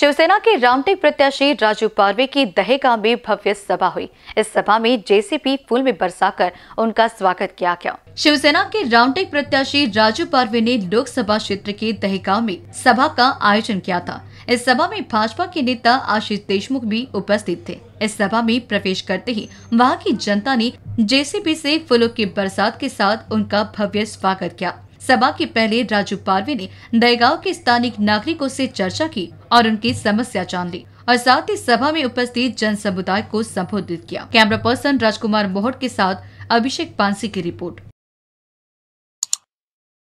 शिवसेना के रामटेक प्रत्याशी राजू पारवे की दहेगा में भव्य सभा हुई इस सभा में जेसीपी फूल में बरसाकर उनका स्वागत किया गया शिवसेना के रामटेक प्रत्याशी राजू पारवे ने लोकसभा क्षेत्र के दहेगा में सभा का आयोजन किया था इस सभा में भाजपा के नेता आशीष देशमुख भी उपस्थित थे इस सभा में प्रवेश करते ही वहाँ की जनता ने जेसीपी ऐसी फूलों की बरसात के साथ उनका भव्य स्वागत किया सभा के पहले राजू पारवे ने दयगांव के स्थानीय नागरिकों से चर्चा की और उनकी समस्या जान ली और साथ ही सभा में उपस्थित जन समुदाय को संबोधित किया कैमरा पर्सन राजकुमार मोहट के साथ अभिषेक पांसी की रिपोर्ट